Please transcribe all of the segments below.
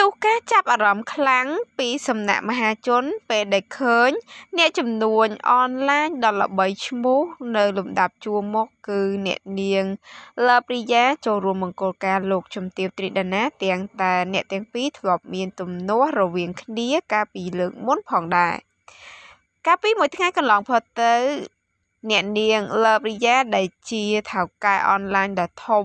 ទុះការចាប់អារម្មណ៍ខ្លាំងពីសំណាក់មហាជនពេលដែលឃើញអ្នកចំនួនអនឡាញដ៏ល្បីឈ្មោះនៅលំដាប់ជួរមកគឺអ្នកនាងឡាព្រីយ៉ាចូលរួមមង្គលការលោកជំទាវត្រីដាណាទាំងតែអ្នកទាំងពីរធ្លាប់មានទំនាស់រវាងគ្នាកាលពីលើកមុនផងដែរកាលពីមួយថ្ងៃកន្លងផុតទៅអ្នកនាង Lovria ដែលជាថៅកែអនឡាញដ៏ធំ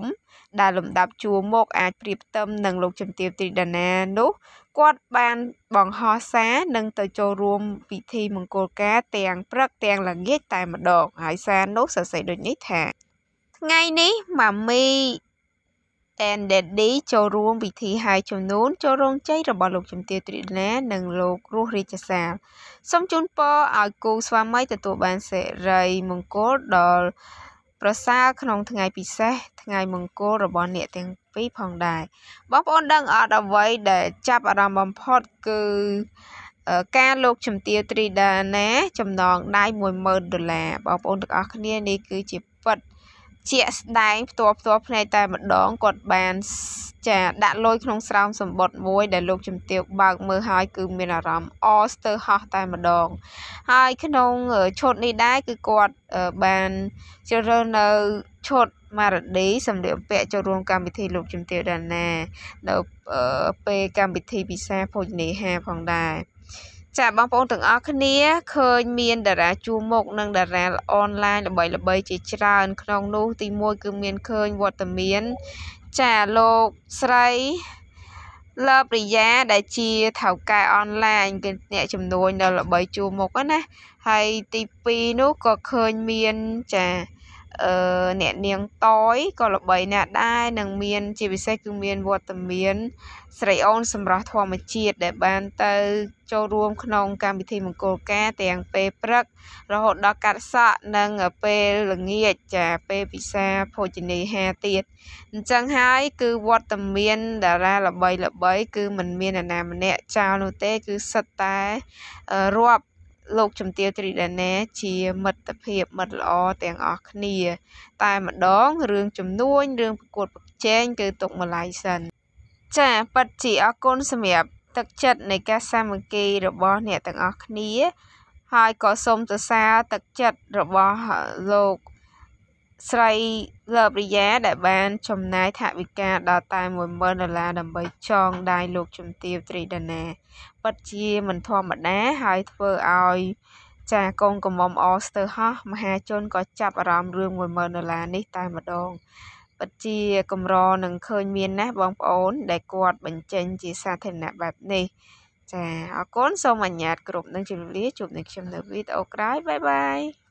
ដែលលំដាប់ជួរមុខអាចប្រៀបផ្ទឹមនឹងលោកជំទាវត្រីដាណានោះគាត់បានបង្ហោះសារនិងទៅចូលរួមពិធីមង្គលការទាំងព្រឹកទាំងល្ងាចតែម្ដងហើយសារនោះសរសេរដូចនេះថាថ្ងៃនេះម៉ាមី and Daddy ចូលរួមពិធីហៅជំនូនចូលរងជ័យរបស់លោកជំទាវត្រីណា និងលោករស់រាជសាលសូមជូនពរឲ្យគូស្វាមីទទួលបានសិរីមង្គលដល់ប្រសើរក្នុងថ្ងៃពិសេសថ្ងៃ មង្គលរបស់ អ្នកទាំងពីរផងដែរបងប្អូនដឹងអត់អ្វីដែលចាប់អារម្មណ៍បំផុតគឺការលោកជំទាវត្រីដាណាចំណងដៃ10000ដុល្លារបងប្អូនទាំងអស់គ្នានេះគឺជាពិតជាក់ស្ដែងផ្ទាល់ផ្ទាល់ភ្នែកតែម្ដងគាត់បាន ចាដាក់លុយក្នុងស្រោមសម្បត្តិមួយដែលលោកជំទាវបើកមើលហើយគឺមានអារម្មណ៍អស្ទើរហោះតែម្ដងហើយក្នុងឈុតនេះដែរគឺគាត់បានជ្រើសរើសនៅឈុតម៉ារ៉ាឌីសម្លៀកបំពាក់ចូលរួមកម្មវិធីលោកជំទាវដាណានៅពេលកម្មវិធីពិសាភោជនាហារផងដែរចាបងប្អូនទាំងអស់គ្នាឃើញមានតារា ជួមុខនិងតារាអនឡាញល្បី ល្បី ជាច្រើន ក្នុងនោះ ទី1គឺមានឃើញវត្តមានចាលោកស្រីលើប្រិយាដែលជាថៅកែអនឡាញគឺអ្នកចំនួនដល់ល្បី ជួមុខណាហើយទី2នោះក៏ឃើញមានចាអឺអ្នកនាងតយក៏ល្បីណាស់ដែរនឹងមាន ជាពិសេស គឺមានវត្តមាន ស្រីអូនសម្រាប់ធម្មជាតិដែល បានទៅ ចូលរួម ក្នុងកម្មវិធីមង្គលការទាំងពេលព្រឹក រហូតដល់កាត់សក់និងពេលល្ងាចចាពេលពិសាភោជនីហាទៀតអញ្ចឹងហើយគឺវត្តមានតារាល្បីល្បីគឺមិនមាននរណាម្នាក់ចោលនោះទេ គឺសិតតែរាប់លោកជំទាវត្រីដាណាជា មិត្តភាពមិត្តល្អទាំងអស់គ្នា តែម្ដងរឿងចំនួនរឿងប្រកួតប្រជែងគឺទុកម្លាយសិន ចាប៉ັດជាអរគុណសម្រាប់ទឹកចិត្តនៃការសាមគ្គីរបស់អ្នកទាំងអស់គ្នាហើយក៏សូមសរសើរទឹកចិត្តរបស់លោកស្រីលបរិយាដែលបានចំណាយថវិកាដល់តែ10,000ដុល្លារដើម្បីចងដៃលោកជំទាវត្រីដាណាពិតជាមិនធម្មតាហើយធ្វើឲ្យ ចាកូនកំមុំអស្ទើហោះមហាជនក៏ចាប់អារម្មណ៍រឿង10,000ដុល្លារនេះតែម្ដងពិតជាកម្រនឹងឃើញមានណាស់បងប្អូនដែលគាត់បញ្ចេញជាសាធារណៈបែបនេះចាអរគុណសូមអនុញ្ញាតគ្រប់នឹងជម្រាបលាជួបនឹងខ្ញុំនៅវីដេអូក្រោយបាយបាយ